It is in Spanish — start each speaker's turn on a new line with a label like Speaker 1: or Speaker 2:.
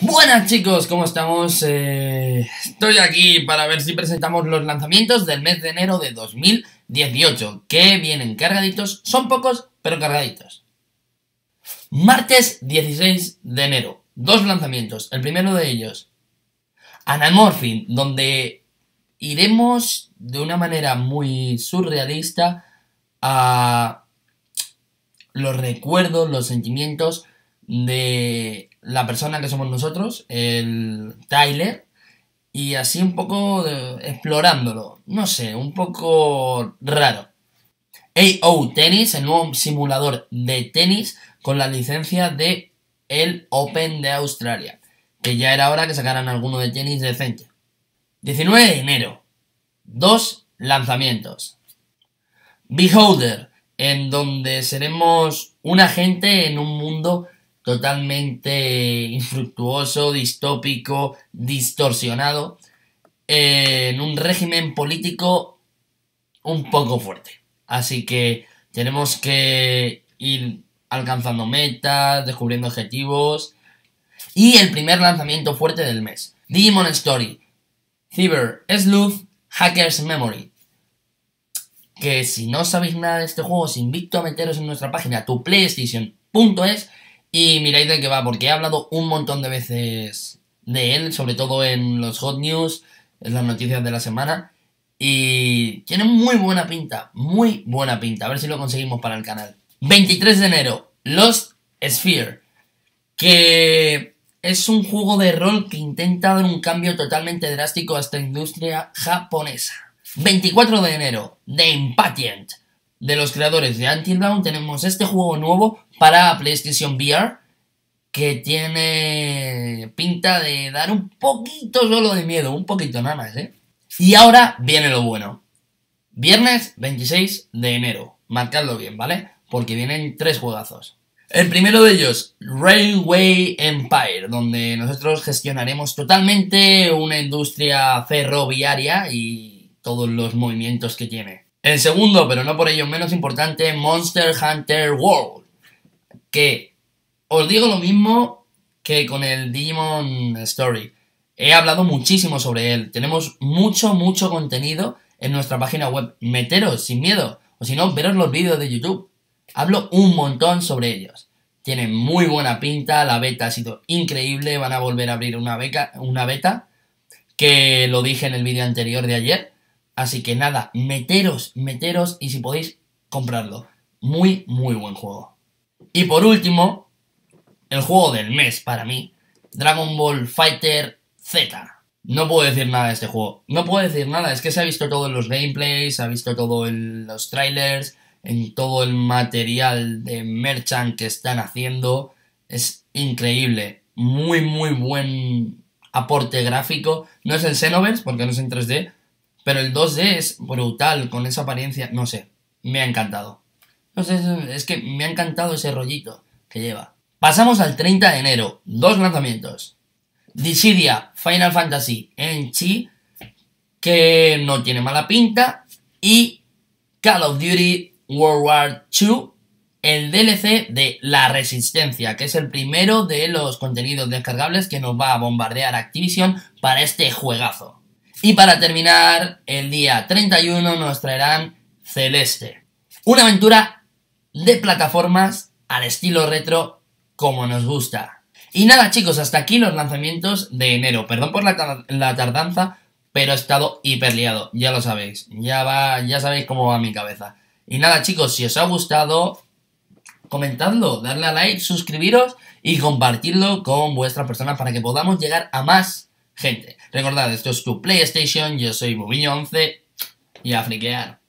Speaker 1: Buenas chicos, ¿cómo estamos? Eh, estoy aquí para ver si presentamos los lanzamientos del mes de enero de 2018, que vienen cargaditos, son pocos, pero cargaditos. Martes 16 de enero, dos lanzamientos, el primero de ellos, Anamorphin, donde iremos de una manera muy surrealista a los recuerdos, los sentimientos, de la persona que somos nosotros, el Tyler, y así un poco explorándolo. No sé, un poco raro. AO Tennis, el nuevo simulador de tenis con la licencia de el Open de Australia, que ya era hora que sacaran alguno de tenis decente. 19 de enero, dos lanzamientos. Beholder, en donde seremos un agente en un mundo totalmente infructuoso, distópico, distorsionado, eh, en un régimen político un poco fuerte. Así que tenemos que ir alcanzando metas, descubriendo objetivos. Y el primer lanzamiento fuerte del mes, Demon Story, Cyber Sleuth Hackers Memory. Que si no sabéis nada de este juego, os invito a meteros en nuestra página, tu y miráis de qué va, porque he hablado un montón de veces de él, sobre todo en los hot news, en las noticias de la semana. Y tiene muy buena pinta, muy buena pinta. A ver si lo conseguimos para el canal. 23 de enero, Lost Sphere. Que es un juego de rol que intenta dar un cambio totalmente drástico a esta industria japonesa. 24 de enero, The Impatient. De los creadores de Until Dawn tenemos este juego nuevo para PlayStation VR que tiene pinta de dar un poquito solo de miedo, un poquito nada más, ¿eh? Y ahora viene lo bueno. Viernes 26 de enero, marcadlo bien, ¿vale? Porque vienen tres juegazos. El primero de ellos, Railway Empire, donde nosotros gestionaremos totalmente una industria ferroviaria y todos los movimientos que tiene. El segundo, pero no por ello menos importante, Monster Hunter World, que os digo lo mismo que con el Digimon Story. He hablado muchísimo sobre él. Tenemos mucho, mucho contenido en nuestra página web. Meteros sin miedo. O si no, veros los vídeos de YouTube. Hablo un montón sobre ellos. Tienen muy buena pinta, la beta ha sido increíble, van a volver a abrir una, una beta, que lo dije en el vídeo anterior de ayer. Así que nada, meteros, meteros y si podéis, comprarlo. Muy, muy buen juego. Y por último, el juego del mes para mí, Dragon Ball Fighter Z. No puedo decir nada de este juego. No puedo decir nada. Es que se ha visto todo en los gameplays, se ha visto todo en los trailers, en todo el material de merchant que están haciendo. Es increíble. Muy, muy buen aporte gráfico. No es el Xenoverse, porque no es en 3D. Pero el 2D es brutal, con esa apariencia. No sé. Me ha encantado es que me ha encantado ese rollito que lleva. Pasamos al 30 de enero, dos lanzamientos. Dissidia Final Fantasy en chi, que no tiene mala pinta, y Call of Duty World War II, el DLC de La Resistencia, que es el primero de los contenidos descargables que nos va a bombardear Activision para este juegazo. Y para terminar, el día 31 nos traerán Celeste, una aventura de plataformas al estilo retro como nos gusta. Y nada chicos, hasta aquí los lanzamientos de enero. Perdón por la, tardanza, pero he estado hiper liado, ya lo sabéis. Ya, va, ya sabéis cómo va mi cabeza. Y nada chicos, si os ha gustado, comentadlo, darle a like, suscribiros y compartirlo con vuestra persona para que podamos llegar a más gente. Recordad, esto es tu PlayStation, yo soy Moviño 11 y a friquear